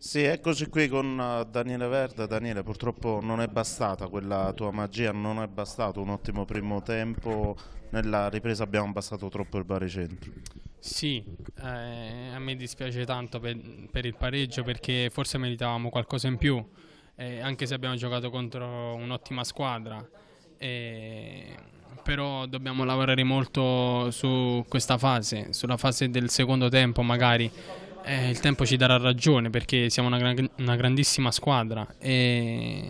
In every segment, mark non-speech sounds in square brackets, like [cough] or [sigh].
Sì, eccoci qui con eh, Daniele Verde. Daniele, purtroppo non è bastata quella tua magia, non è bastato un ottimo primo tempo. Nella ripresa abbiamo abbassato troppo il baricentro. Sì, eh, a me dispiace tanto per, per, il pareggio perché forse meritavamo qualcosa in più, eh, anche se abbiamo giocato contro un'ottima squadra. Eh, però dobbiamo lavorare molto su questa fase, sulla fase del secondo tempo magari eh, il tempo ci darà ragione perché siamo una, gran, una grandissima squadra e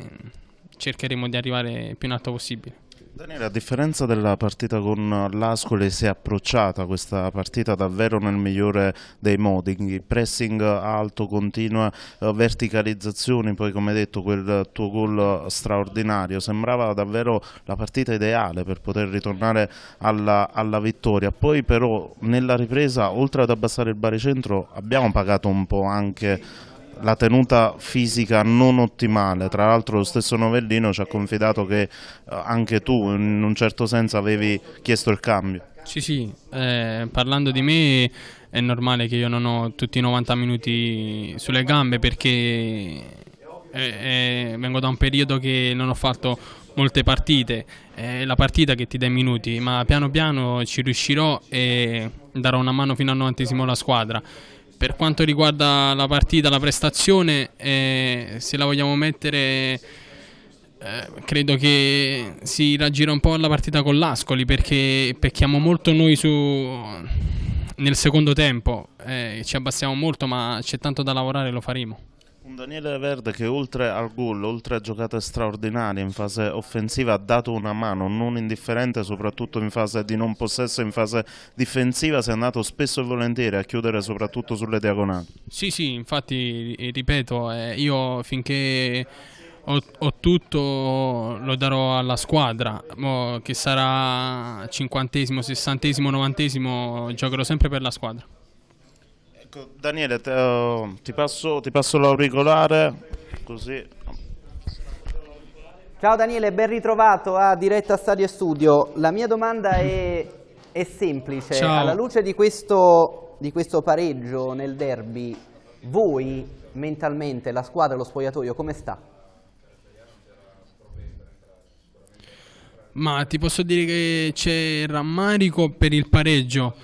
cercheremo di arrivare più in alto possibile. Daniele, a differenza della partita con l'Ascoli, si è approcciata questa partita davvero nel migliore dei modi, pressing alto, continua, eh, verticalizzazioni, poi come hai detto quel tuo gol straordinario, sembrava davvero la partita ideale per poter ritornare alla, alla vittoria, poi però nella ripresa oltre ad abbassare il baricentro abbiamo pagato un po' anche la tenuta fisica non ottimale, tra l'altro lo stesso Novellino ci ha confidato che eh, anche tu in un certo senso avevi chiesto il cambio. Sì, sì, eh, parlando di me è normale che io non ho tutti i 90 minuti sulle gambe perché eh, eh, vengo da un periodo che non ho fatto molte partite, è la partita che ti dà i minuti, ma piano piano ci riuscirò e darò una mano fino al novantesimo alla squadra. Per quanto riguarda la partita, la prestazione, eh, se la vogliamo mettere... Eh, credo che si raggira un po' la partita con l'Ascoli perché pecchiamo molto noi su... nel secondo tempo, eh, ci abbassiamo molto ma c'è tanto da lavorare, lo faremo. Un Daniele Verde che oltre al gol, oltre a giocate straordinarie in fase offensiva ha dato una mano non indifferente soprattutto in fase di non possesso, in fase difensiva si è andato spesso e volentieri a chiudere soprattutto sulle diagonali. Sì sì infatti ripeto eh, io finché ho, ho, tutto lo darò alla squadra Mo che sarà cinquantesimo, sessantesimo, novantesimo giocherò sempre per la squadra. Ecco, Daniele, te, oh, ti, passo, ti passo l'auricolare, così Ciao Daniele, ben ritrovato a Diretta Stadio e Studio. La mia domanda è, è semplice. Ciao. Alla luce di questo, di questo, pareggio nel derby, voi mentalmente, la squadra lo spogliatoio, come sta? Ma ti posso dire che c'è il rammarico per il pareggio.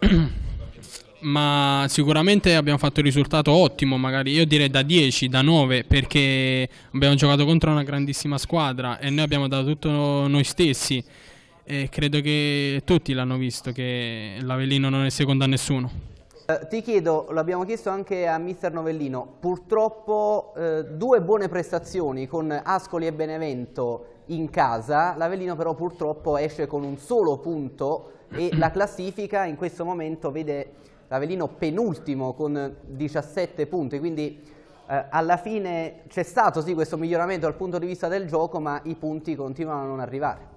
[clears throat] ma sicuramente abbiamo fatto il risultato ottimo, magari io direi da 10, da 9, perché abbiamo giocato contro una grandissima squadra e noi abbiamo dato tutto noi stessi e credo che tutti l'hanno visto che l'Avellino non è secondo a nessuno. Eh, ti chiedo, l'abbiamo chiesto anche a mister Novellino, purtroppo eh, due buone prestazioni con Ascoli e Benevento in casa, l'Avellino però purtroppo esce con un solo punto e la classifica in questo momento vede l'Avellino penultimo con 17 punti, quindi eh, alla fine c'è stato sì questo miglioramento dal punto di vista del gioco, ma i punti continuano a non arrivare.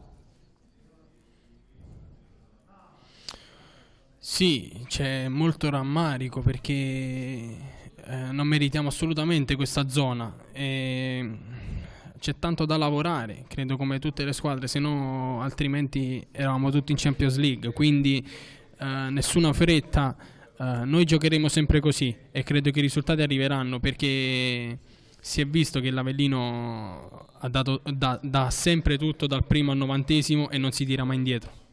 Sì, c'è molto rammarico perché eh, non meritiamo assolutamente questa zona. E c'è tanto da lavorare, credo come tutte le squadre, se no altrimenti eravamo tutti in Champions League, quindi eh, nessuna fretta eh, noi giocheremo sempre così e credo che i risultati arriveranno perché si è visto che l'Avellino ha dà da sempre tutto dal primo al novantesimo e non si tira mai indietro.